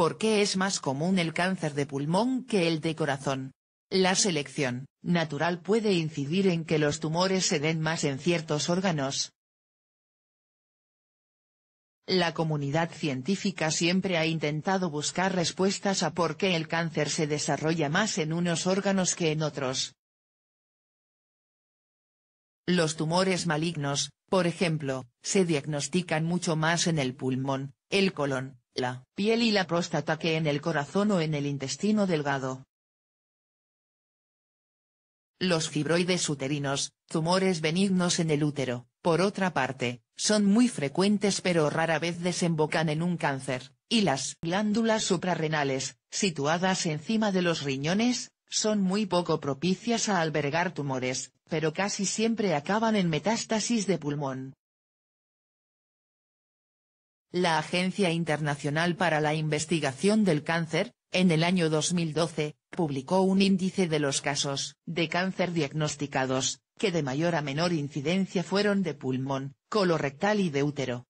¿Por qué es más común el cáncer de pulmón que el de corazón? La selección natural puede incidir en que los tumores se den más en ciertos órganos. La comunidad científica siempre ha intentado buscar respuestas a por qué el cáncer se desarrolla más en unos órganos que en otros. Los tumores malignos, por ejemplo, se diagnostican mucho más en el pulmón, el colon, la piel y la próstata que en el corazón o en el intestino delgado. Los fibroides uterinos, tumores benignos en el útero, por otra parte, son muy frecuentes pero rara vez desembocan en un cáncer, y las glándulas suprarrenales, situadas encima de los riñones, son muy poco propicias a albergar tumores, pero casi siempre acaban en metástasis de pulmón. La Agencia Internacional para la Investigación del Cáncer, en el año 2012, publicó un índice de los casos de cáncer diagnosticados, que de mayor a menor incidencia fueron de pulmón, colorectal y de útero.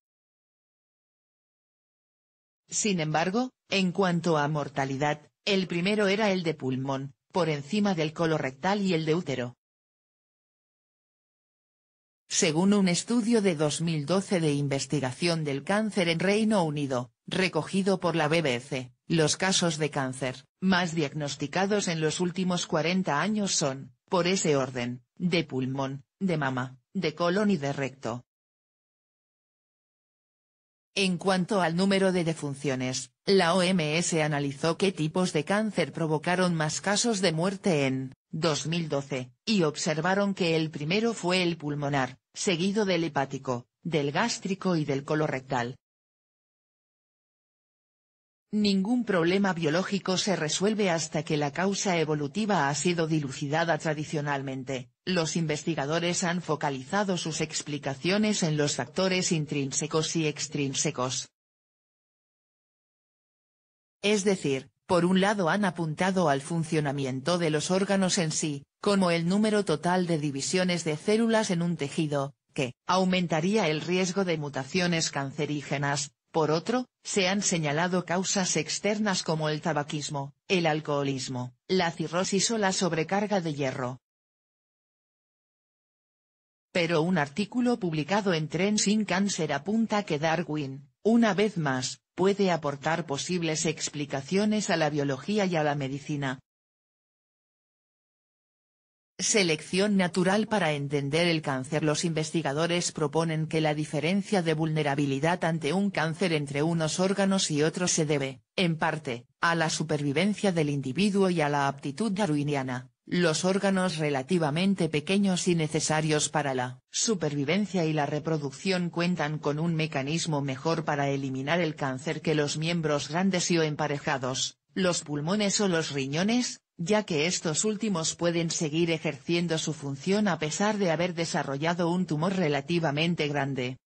Sin embargo, en cuanto a mortalidad, el primero era el de pulmón, por encima del colorectal y el de útero. Según un estudio de 2012 de investigación del cáncer en Reino Unido, recogido por la BBC, los casos de cáncer, más diagnosticados en los últimos 40 años son, por ese orden, de pulmón, de mama, de colon y de recto. En cuanto al número de defunciones, la OMS analizó qué tipos de cáncer provocaron más casos de muerte en 2012, y observaron que el primero fue el pulmonar, seguido del hepático, del gástrico y del colorectal. Ningún problema biológico se resuelve hasta que la causa evolutiva ha sido dilucidada tradicionalmente. Los investigadores han focalizado sus explicaciones en los factores intrínsecos y extrínsecos. Es decir, por un lado han apuntado al funcionamiento de los órganos en sí, como el número total de divisiones de células en un tejido, que aumentaría el riesgo de mutaciones cancerígenas, por otro, se han señalado causas externas como el tabaquismo, el alcoholismo, la cirrosis o la sobrecarga de hierro. Pero un artículo publicado en Trends in Cancer apunta que Darwin, una vez más, puede aportar posibles explicaciones a la biología y a la medicina. Selección natural Para entender el cáncer los investigadores proponen que la diferencia de vulnerabilidad ante un cáncer entre unos órganos y otros se debe, en parte, a la supervivencia del individuo y a la aptitud darwiniana, los órganos relativamente pequeños y necesarios para la supervivencia y la reproducción cuentan con un mecanismo mejor para eliminar el cáncer que los miembros grandes y o emparejados, los pulmones o los riñones, ya que estos últimos pueden seguir ejerciendo su función a pesar de haber desarrollado un tumor relativamente grande.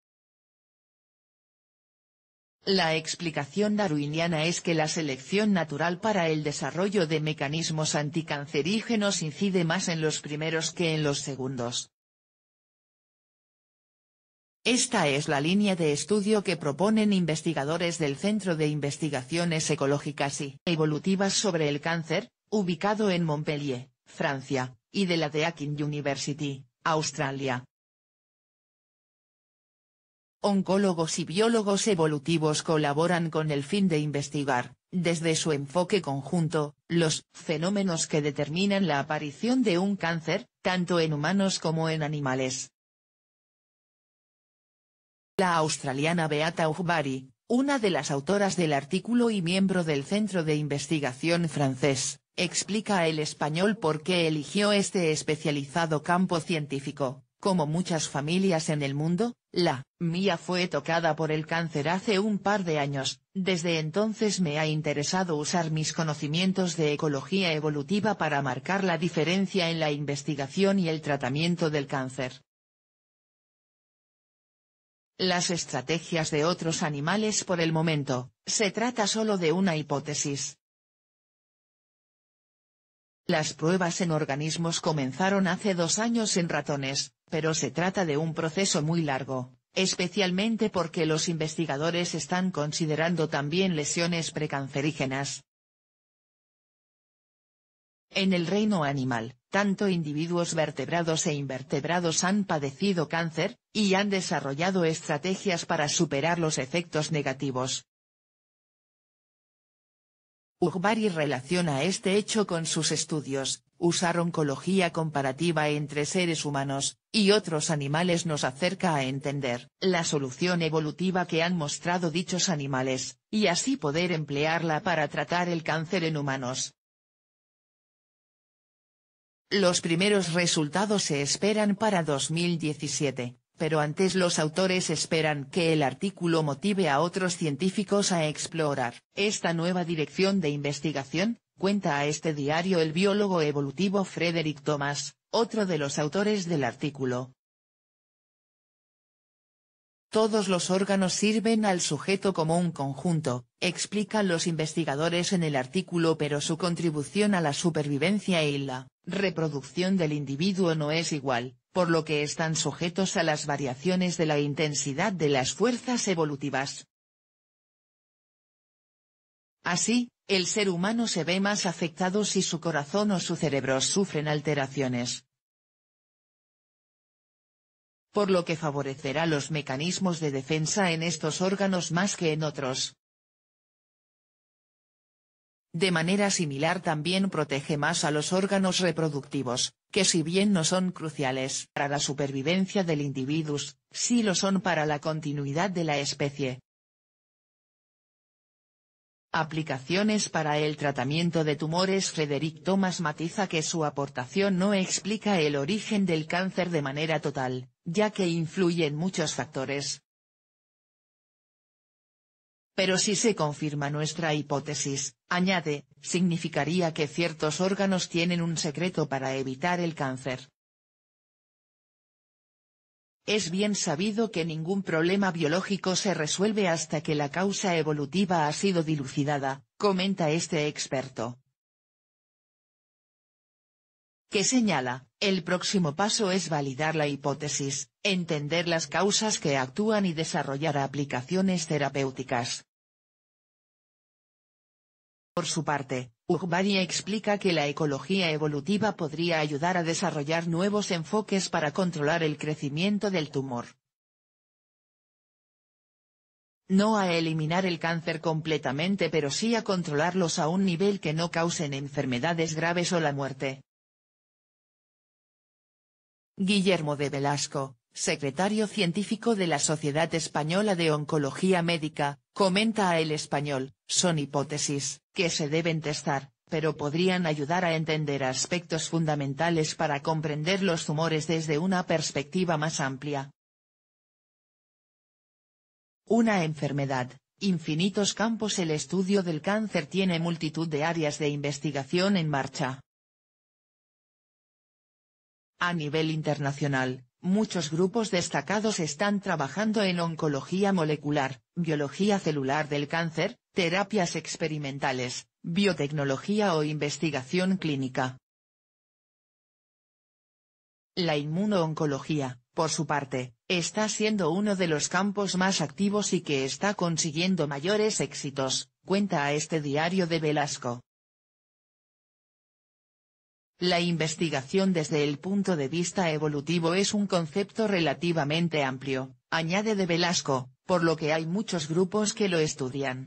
La explicación darwiniana es que la selección natural para el desarrollo de mecanismos anticancerígenos incide más en los primeros que en los segundos. Esta es la línea de estudio que proponen investigadores del Centro de Investigaciones Ecológicas y Evolutivas sobre el Cáncer, ubicado en Montpellier, Francia, y de la Deakin University, Australia oncólogos y biólogos evolutivos colaboran con el fin de investigar, desde su enfoque conjunto, los fenómenos que determinan la aparición de un cáncer, tanto en humanos como en animales. La australiana Beata Ujbari, una de las autoras del artículo y miembro del Centro de Investigación francés, explica al español por qué eligió este especializado campo científico, como muchas familias en el mundo, la mía fue tocada por el cáncer hace un par de años, desde entonces me ha interesado usar mis conocimientos de ecología evolutiva para marcar la diferencia en la investigación y el tratamiento del cáncer. Las estrategias de otros animales por el momento, se trata solo de una hipótesis, las pruebas en organismos comenzaron hace dos años en ratones, pero se trata de un proceso muy largo, especialmente porque los investigadores están considerando también lesiones precancerígenas. En el reino animal, tanto individuos vertebrados e invertebrados han padecido cáncer, y han desarrollado estrategias para superar los efectos negativos, Urbari relaciona este hecho con sus estudios, usar oncología comparativa entre seres humanos, y otros animales nos acerca a entender la solución evolutiva que han mostrado dichos animales, y así poder emplearla para tratar el cáncer en humanos. Los primeros resultados se esperan para 2017. Pero antes los autores esperan que el artículo motive a otros científicos a explorar esta nueva dirección de investigación, cuenta a este diario el biólogo evolutivo Frederick Thomas, otro de los autores del artículo, todos los órganos sirven al sujeto como un conjunto, explican los investigadores en el artículo pero su contribución a la supervivencia y la reproducción del individuo no es igual, por lo que están sujetos a las variaciones de la intensidad de las fuerzas evolutivas. Así, el ser humano se ve más afectado si su corazón o su cerebro sufren alteraciones por lo que favorecerá los mecanismos de defensa en estos órganos más que en otros. De manera similar también protege más a los órganos reproductivos, que si bien no son cruciales para la supervivencia del individuo, sí lo son para la continuidad de la especie. Aplicaciones para el tratamiento de tumores Frederick Thomas matiza que su aportación no explica el origen del cáncer de manera total, ya que influyen muchos factores. Pero si se confirma nuestra hipótesis, añade, significaría que ciertos órganos tienen un secreto para evitar el cáncer. Es bien sabido que ningún problema biológico se resuelve hasta que la causa evolutiva ha sido dilucidada, comenta este experto. Que señala, el próximo paso es validar la hipótesis, entender las causas que actúan y desarrollar aplicaciones terapéuticas. Por su parte, Ugbaria explica que la ecología evolutiva podría ayudar a desarrollar nuevos enfoques para controlar el crecimiento del tumor. No a eliminar el cáncer completamente pero sí a controlarlos a un nivel que no causen enfermedades graves o la muerte. Guillermo de Velasco, secretario científico de la Sociedad Española de Oncología Médica, comenta a El Español, son hipótesis, que se deben testar, pero podrían ayudar a entender aspectos fundamentales para comprender los tumores desde una perspectiva más amplia. Una enfermedad, infinitos campos El estudio del cáncer tiene multitud de áreas de investigación en marcha. A nivel internacional, muchos grupos destacados están trabajando en oncología molecular, biología celular del cáncer, terapias experimentales, biotecnología o investigación clínica. La inmunooncología, por su parte, está siendo uno de los campos más activos y que está consiguiendo mayores éxitos, cuenta a este diario de Velasco. La investigación desde el punto de vista evolutivo es un concepto relativamente amplio, añade de Velasco, por lo que hay muchos grupos que lo estudian.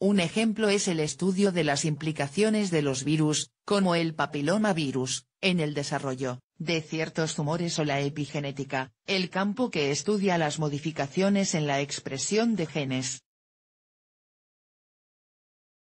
Un ejemplo es el estudio de las implicaciones de los virus, como el papilomavirus, en el desarrollo, de ciertos tumores o la epigenética, el campo que estudia las modificaciones en la expresión de genes.